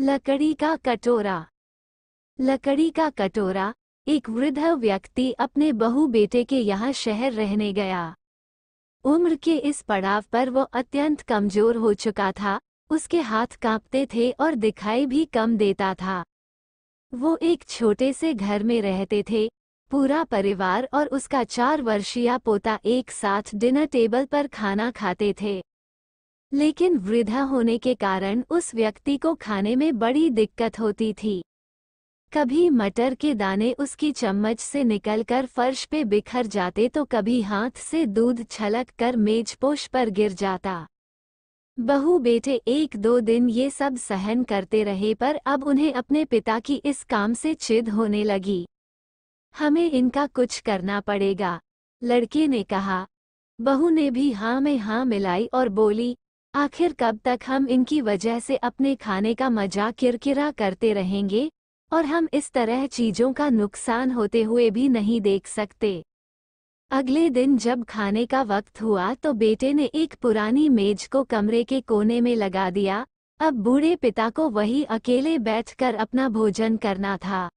लकड़ी का कटोरा लकड़ी का कटोरा एक वृद्ध व्यक्ति अपने बहु बेटे के यहाँ शहर रहने गया उम्र के इस पड़ाव पर वो अत्यंत कमजोर हो चुका था उसके हाथ कांपते थे और दिखाई भी कम देता था वो एक छोटे से घर में रहते थे पूरा परिवार और उसका चार वर्षीय पोता एक साथ डिनर टेबल पर खाना खाते थे लेकिन वृद्धा होने के कारण उस व्यक्ति को खाने में बड़ी दिक्कत होती थी कभी मटर के दाने उसकी चम्मच से निकलकर फर्श पे बिखर जाते तो कभी हाथ से दूध छलक कर मेजपोश पर गिर जाता बहू बेटे एक दो दिन ये सब सहन करते रहे पर अब उन्हें अपने पिता की इस काम से चिद होने लगी हमें इनका कुछ करना पड़ेगा लड़के ने कहा बहू ने भी हाँ में हाँ मिलाई और बोली आखिर कब तक हम इनकी वजह से अपने खाने का मजाक किरकिरा करते रहेंगे और हम इस तरह चीजों का नुकसान होते हुए भी नहीं देख सकते अगले दिन जब खाने का वक्त हुआ तो बेटे ने एक पुरानी मेज को कमरे के कोने में लगा दिया अब बूढ़े पिता को वही अकेले बैठकर अपना भोजन करना था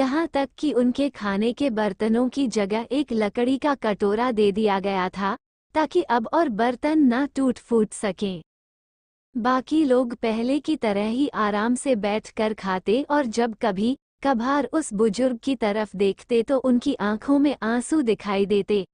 यहाँ तक कि उनके खाने के बर्तनों की जगह एक लकड़ी का कटोरा दे दिया गया था ताकि अब और बर्तन न टूट फूट सकें बाकी लोग पहले की तरह ही आराम से बैठकर खाते और जब कभी कभार उस बुजुर्ग की तरफ देखते तो उनकी आंखों में आंसू दिखाई देते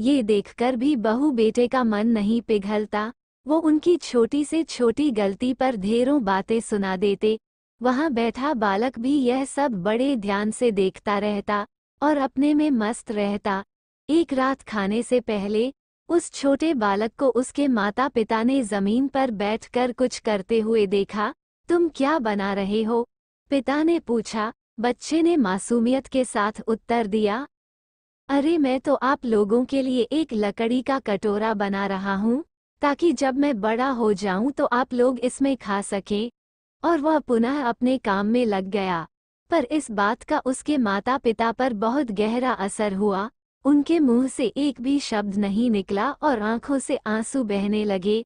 ये देखकर भी बहु बेटे का मन नहीं पिघलता वो उनकी छोटी से छोटी गलती पर ढेरों बातें सुना देते वहाँ बैठा बालक भी यह सब बड़े ध्यान से देखता रहता और अपने में मस्त रहता एक रात खाने से पहले उस छोटे बालक को उसके माता पिता ने जमीन पर बैठकर कुछ करते हुए देखा तुम क्या बना रहे हो पिता ने पूछा बच्चे ने मासूमियत के साथ उत्तर दिया अरे मैं तो आप लोगों के लिए एक लकड़ी का कटोरा बना रहा हूँ ताकि जब मैं बड़ा हो जाऊँ तो आप लोग इसमें खा सकें और वह पुनः अपने काम में लग गया पर इस बात का उसके माता पिता पर बहुत गहरा असर हुआ उनके मुंह से एक भी शब्द नहीं निकला और आंखों से आंसू बहने लगे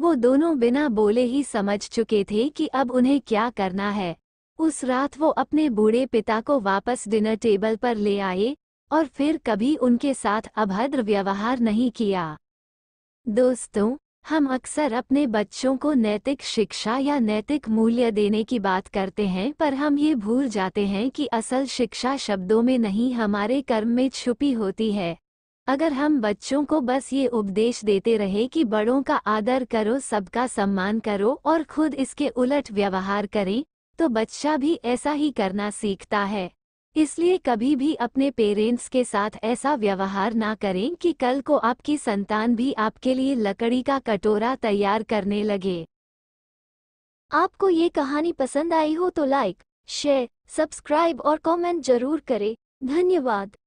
वो दोनों बिना बोले ही समझ चुके थे कि अब उन्हें क्या करना है उस रात वो अपने बूढ़े पिता को वापस डिनर टेबल पर ले आए और फिर कभी उनके साथ अभद्र व्यवहार नहीं किया दोस्तों हम अक्सर अपने बच्चों को नैतिक शिक्षा या नैतिक मूल्य देने की बात करते हैं पर हम ये भूल जाते हैं कि असल शिक्षा शब्दों में नहीं हमारे कर्म में छुपी होती है अगर हम बच्चों को बस ये उपदेश देते रहे कि बड़ों का आदर करो सबका सम्मान करो और खुद इसके उलट व्यवहार करें तो बच्चा भी ऐसा ही करना सीखता है इसलिए कभी भी अपने पेरेंट्स के साथ ऐसा व्यवहार ना करें कि कल को आपकी संतान भी आपके लिए लकड़ी का कटोरा तैयार करने लगे आपको ये कहानी पसंद आई हो तो लाइक शेयर सब्सक्राइब और कमेंट जरूर करें धन्यवाद